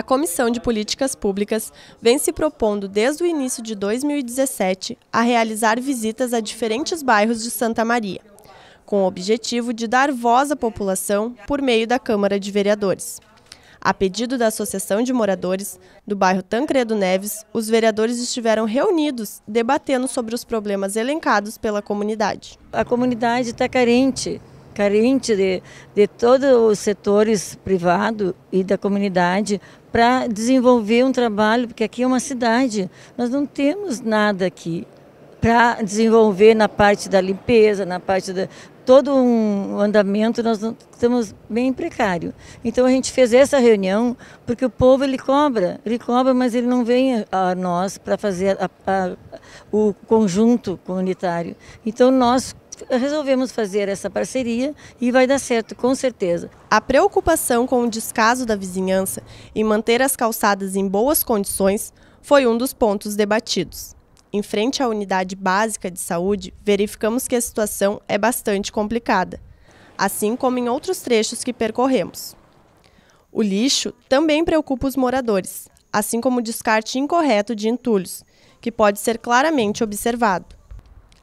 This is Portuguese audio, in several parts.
A Comissão de Políticas Públicas vem se propondo desde o início de 2017 a realizar visitas a diferentes bairros de Santa Maria, com o objetivo de dar voz à população por meio da Câmara de Vereadores. A pedido da Associação de Moradores do bairro Tancredo Neves, os vereadores estiveram reunidos debatendo sobre os problemas elencados pela comunidade. A comunidade está carente carente de, de todos os setores privado e da comunidade para desenvolver um trabalho, porque aqui é uma cidade, nós não temos nada aqui para desenvolver na parte da limpeza, na parte da todo um andamento nós estamos bem precário. Então a gente fez essa reunião porque o povo ele cobra, ele cobra, mas ele não vem a nós para fazer a, a, o conjunto comunitário. Então nós resolvemos fazer essa parceria e vai dar certo, com certeza. A preocupação com o descaso da vizinhança e manter as calçadas em boas condições foi um dos pontos debatidos. Em frente à unidade básica de saúde, verificamos que a situação é bastante complicada, assim como em outros trechos que percorremos. O lixo também preocupa os moradores, assim como o descarte incorreto de entulhos, que pode ser claramente observado.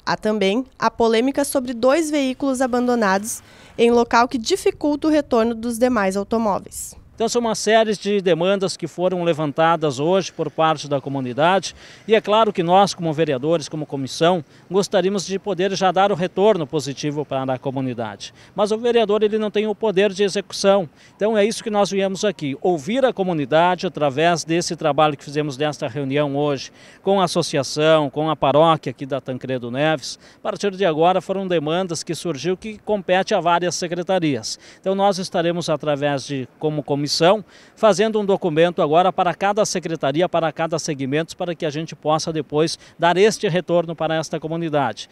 Há também a polêmica sobre dois veículos abandonados em local que dificulta o retorno dos demais automóveis. Então são uma série de demandas que foram levantadas hoje por parte da comunidade e é claro que nós, como vereadores, como comissão, gostaríamos de poder já dar o retorno positivo para a comunidade. Mas o vereador ele não tem o poder de execução. Então é isso que nós viemos aqui, ouvir a comunidade através desse trabalho que fizemos nesta reunião hoje com a associação, com a paróquia aqui da Tancredo Neves. A partir de agora foram demandas que surgiu que compete a várias secretarias. Então nós estaremos através de como comissão comissão, fazendo um documento agora para cada secretaria, para cada segmento, para que a gente possa depois dar este retorno para esta comunidade.